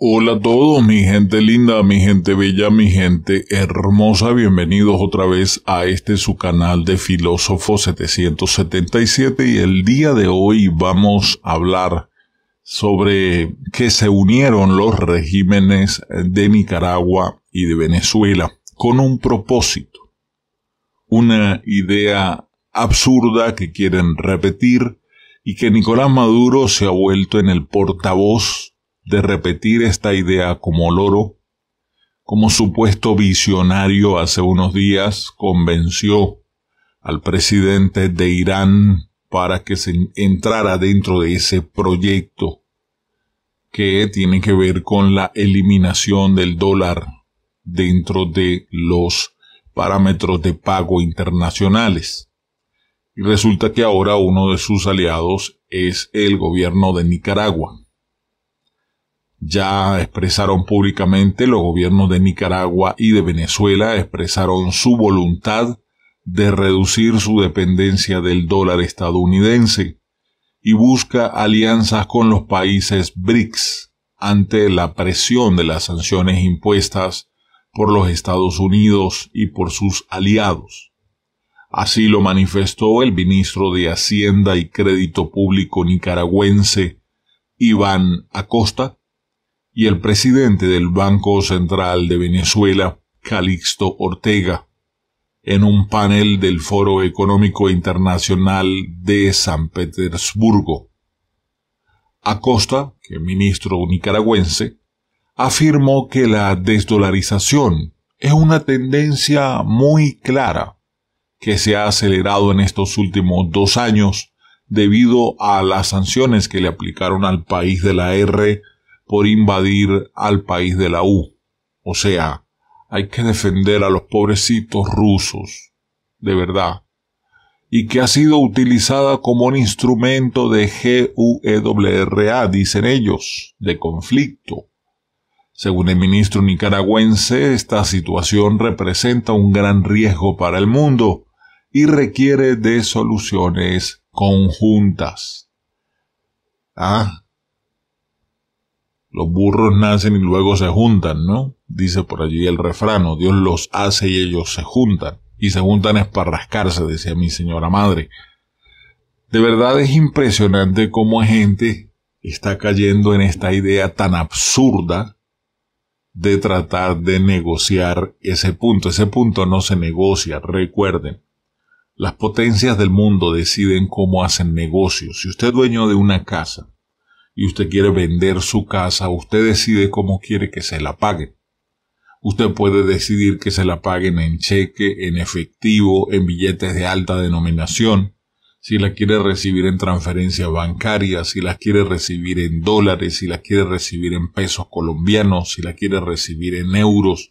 Hola a todos, mi gente linda, mi gente bella, mi gente hermosa, bienvenidos otra vez a este su canal de Filósofo 777 y el día de hoy vamos a hablar sobre que se unieron los regímenes de Nicaragua y de Venezuela con un propósito, una idea absurda que quieren repetir y que Nicolás Maduro se ha vuelto en el portavoz de repetir esta idea como loro, como supuesto visionario hace unos días convenció al presidente de Irán para que se entrara dentro de ese proyecto que tiene que ver con la eliminación del dólar dentro de los parámetros de pago internacionales. Y resulta que ahora uno de sus aliados es el gobierno de Nicaragua. Ya expresaron públicamente los gobiernos de Nicaragua y de Venezuela, expresaron su voluntad de reducir su dependencia del dólar estadounidense y busca alianzas con los países BRICS ante la presión de las sanciones impuestas por los Estados Unidos y por sus aliados. Así lo manifestó el ministro de Hacienda y Crédito Público nicaragüense, Iván Acosta, y el presidente del Banco Central de Venezuela, Calixto Ortega, en un panel del Foro Económico Internacional de San Petersburgo. Acosta, que ministro nicaragüense, afirmó que la desdolarización es una tendencia muy clara que se ha acelerado en estos últimos dos años debido a las sanciones que le aplicaron al país de la R por invadir al país de la U. O sea, hay que defender a los pobrecitos rusos, de verdad, y que ha sido utilizada como un instrumento de GUEWRA, dicen ellos, de conflicto. Según el ministro nicaragüense, esta situación representa un gran riesgo para el mundo y requiere de soluciones conjuntas. Ah, los burros nacen y luego se juntan, ¿no? Dice por allí el refrán. Dios los hace y ellos se juntan. Y se juntan es para rascarse, decía mi señora madre. De verdad es impresionante cómo gente está cayendo en esta idea tan absurda de tratar de negociar ese punto. Ese punto no se negocia, recuerden. Las potencias del mundo deciden cómo hacen negocios. Si usted es dueño de una casa, y usted quiere vender su casa, usted decide cómo quiere que se la paguen. Usted puede decidir que se la paguen en cheque, en efectivo, en billetes de alta denominación, si la quiere recibir en transferencia bancaria, si la quiere recibir en dólares, si la quiere recibir en pesos colombianos, si la quiere recibir en euros.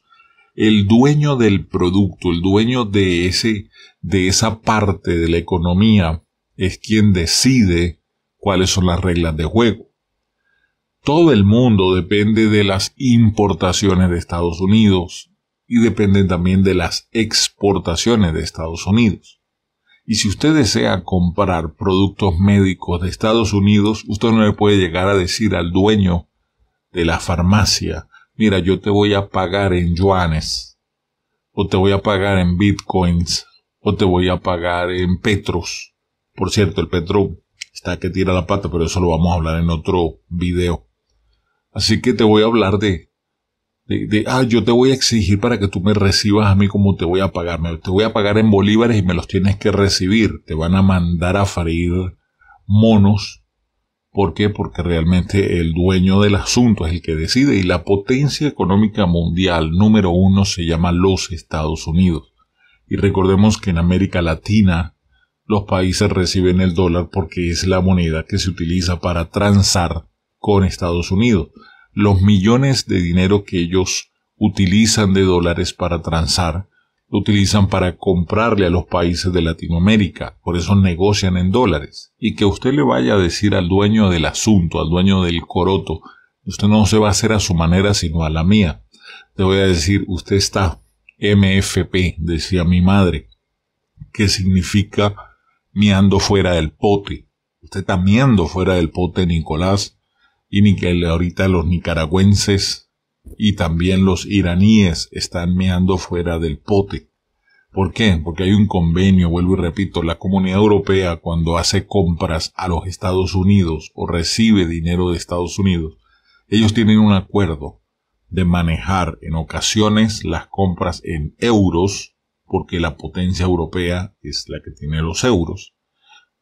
El dueño del producto, el dueño de ese, de esa parte de la economía es quien decide cuáles son las reglas de juego. Todo el mundo depende de las importaciones de Estados Unidos y dependen también de las exportaciones de Estados Unidos. Y si usted desea comprar productos médicos de Estados Unidos, usted no le puede llegar a decir al dueño de la farmacia, mira, yo te voy a pagar en yuanes, o te voy a pagar en bitcoins, o te voy a pagar en petros. Por cierto, el petro está que tira la pata, pero eso lo vamos a hablar en otro video. Así que te voy a hablar de, de, ah, yo te voy a exigir para que tú me recibas a mí como te voy a pagar. te voy a pagar en bolívares y me los tienes que recibir. Te van a mandar a farir monos. ¿Por qué? Porque realmente el dueño del asunto es el que decide y la potencia económica mundial número uno se llama los Estados Unidos. Y recordemos que en América Latina los países reciben el dólar porque es la moneda que se utiliza para transar con Estados Unidos. Los millones de dinero que ellos utilizan de dólares para transar, lo utilizan para comprarle a los países de Latinoamérica, por eso negocian en dólares. Y que usted le vaya a decir al dueño del asunto, al dueño del coroto, usted no se va a hacer a su manera sino a la mía. Te voy a decir, usted está MFP, decía mi madre, que significa miando fuera del pote. Usted está miando fuera del pote, Nicolás y que ahorita los nicaragüenses y también los iraníes están meando fuera del pote. ¿Por qué? Porque hay un convenio, vuelvo y repito, la Comunidad Europea cuando hace compras a los Estados Unidos o recibe dinero de Estados Unidos, ellos tienen un acuerdo de manejar en ocasiones las compras en euros, porque la potencia europea es la que tiene los euros,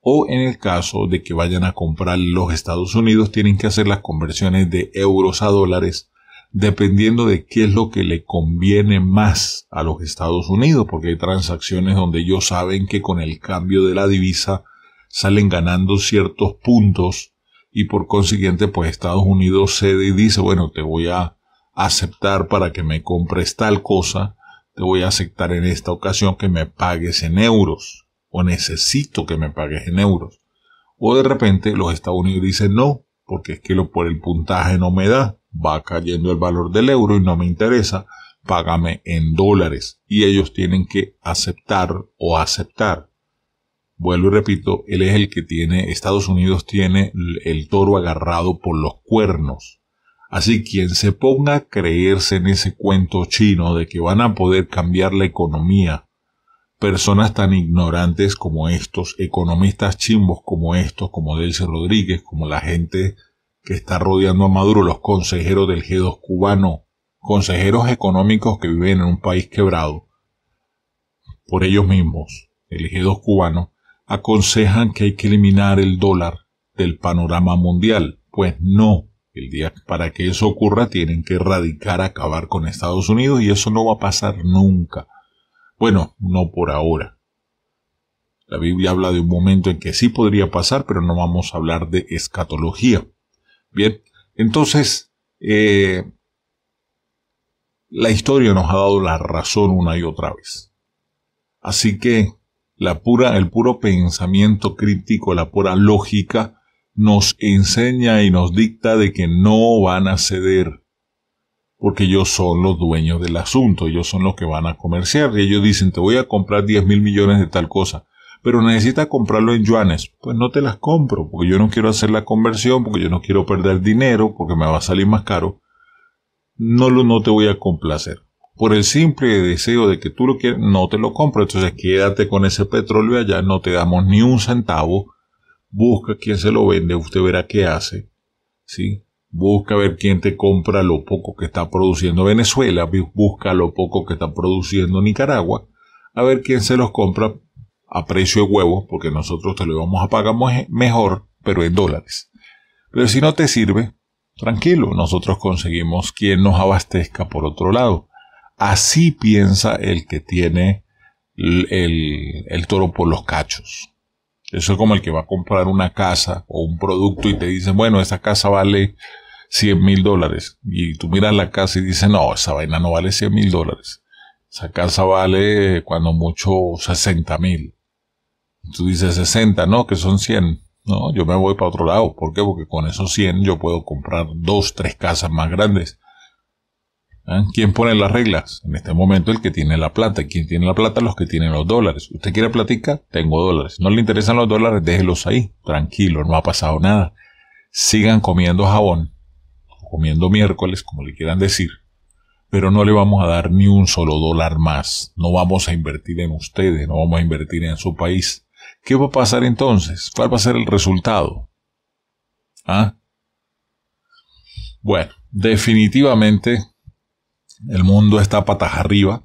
o en el caso de que vayan a comprar los Estados Unidos tienen que hacer las conversiones de euros a dólares dependiendo de qué es lo que le conviene más a los Estados Unidos, porque hay transacciones donde ellos saben que con el cambio de la divisa salen ganando ciertos puntos y por consiguiente pues Estados Unidos cede y dice, bueno, te voy a aceptar para que me compres tal cosa, te voy a aceptar en esta ocasión que me pagues en euros o necesito que me pagues en euros. O de repente los Estados Unidos dicen no, porque es que lo, por el puntaje no me da, va cayendo el valor del euro y no me interesa, págame en dólares. Y ellos tienen que aceptar o aceptar. Vuelvo y repito, él es el que tiene, Estados Unidos tiene el toro agarrado por los cuernos. Así quien se ponga a creerse en ese cuento chino de que van a poder cambiar la economía personas tan ignorantes como estos, economistas chimbos como estos, como Delce Rodríguez, como la gente que está rodeando a Maduro, los consejeros del G2 cubano, consejeros económicos que viven en un país quebrado, por ellos mismos, el G2 cubano, aconsejan que hay que eliminar el dólar del panorama mundial. Pues no, el día para que eso ocurra tienen que erradicar, acabar con Estados Unidos y eso no va a pasar nunca. Bueno, no por ahora. La Biblia habla de un momento en que sí podría pasar, pero no vamos a hablar de escatología. Bien, entonces, eh, la historia nos ha dado la razón una y otra vez. Así que la pura, el puro pensamiento crítico, la pura lógica, nos enseña y nos dicta de que no van a ceder porque ellos son los dueños del asunto, ellos son los que van a comerciar y ellos dicen te voy a comprar 10 mil millones de tal cosa, pero necesitas comprarlo en yuanes, pues no te las compro, porque yo no quiero hacer la conversión, porque yo no quiero perder dinero, porque me va a salir más caro, no, lo, no te voy a complacer. Por el simple deseo de que tú lo quieras, no te lo compro, entonces quédate con ese petróleo allá, no te damos ni un centavo, busca quien se lo vende, usted verá qué hace, ¿sí? busca ver quién te compra lo poco que está produciendo Venezuela, busca lo poco que está produciendo Nicaragua, a ver quién se los compra a precio de huevos, porque nosotros te lo vamos a pagar mejor, pero en dólares. Pero si no te sirve, tranquilo, nosotros conseguimos quien nos abastezca por otro lado. Así piensa el que tiene el, toro por los cachos. Eso es como el que va a comprar una casa o un producto y te dicen, bueno, esa casa vale 100 mil dólares y tú miras la casa y dices, no, esa vaina no vale 100 mil dólares. Esa casa vale cuando mucho 60 mil. Tú dices 60, no, que son 100. No, yo me voy para otro lado. ¿Por qué? Porque con esos 100 yo puedo comprar dos, tres casas más grandes. ¿Ah? ¿Quién pone las reglas? En este momento el que tiene la plata. ¿Quién tiene la plata? Los que tienen los dólares. ¿Usted quiere platica? Tengo dólares. ¿No le interesan los dólares? Déjelos ahí. Tranquilo, no ha pasado nada. Sigan comiendo jabón comiendo miércoles, como le quieran decir, pero no le vamos a dar ni un solo dólar más. No vamos a invertir en ustedes, no vamos a invertir en su país. ¿Qué va a pasar entonces? ¿Cuál va a ser el resultado? ¿Ah? Bueno, definitivamente el mundo está patas arriba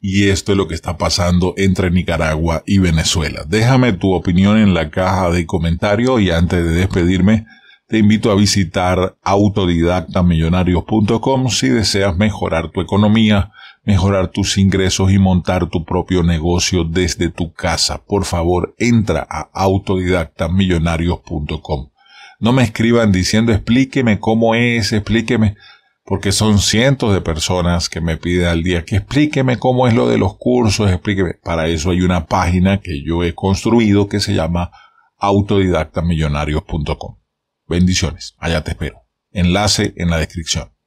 y esto es lo que está pasando entre Nicaragua y Venezuela. Déjame tu opinión en la caja de comentarios y antes de despedirme, te invito a visitar autodidactamillonarios.com si deseas mejorar tu economía, mejorar tus ingresos y montar tu propio negocio desde tu casa. Por favor, entra a autodidactamillonarios.com. No me escriban diciendo explíqueme cómo es, explíqueme porque son cientos de personas que me piden al día que explíqueme cómo es lo de los cursos, explíqueme. Para eso hay una página que yo he construido que se llama autodidactamillonarios.com. Bendiciones, allá te espero. Enlace en la descripción.